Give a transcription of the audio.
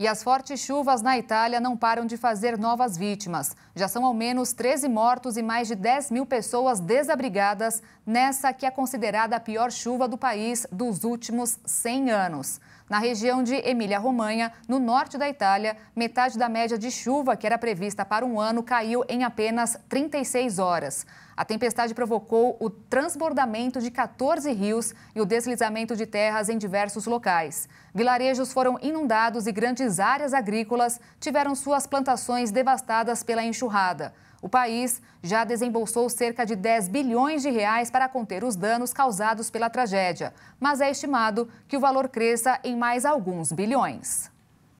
E as fortes chuvas na Itália não param de fazer novas vítimas. Já são ao menos 13 mortos e mais de 10 mil pessoas desabrigadas nessa que é considerada a pior chuva do país dos últimos 100 anos. Na região de Emília-Romanha, no norte da Itália, metade da média de chuva que era prevista para um ano caiu em apenas 36 horas. A tempestade provocou o transbordamento de 14 rios e o deslizamento de terras em diversos locais. Vilarejos foram inundados e grandes grandes áreas agrícolas tiveram suas plantações devastadas pela enxurrada. O país já desembolsou cerca de 10 bilhões de reais para conter os danos causados pela tragédia, mas é estimado que o valor cresça em mais alguns bilhões.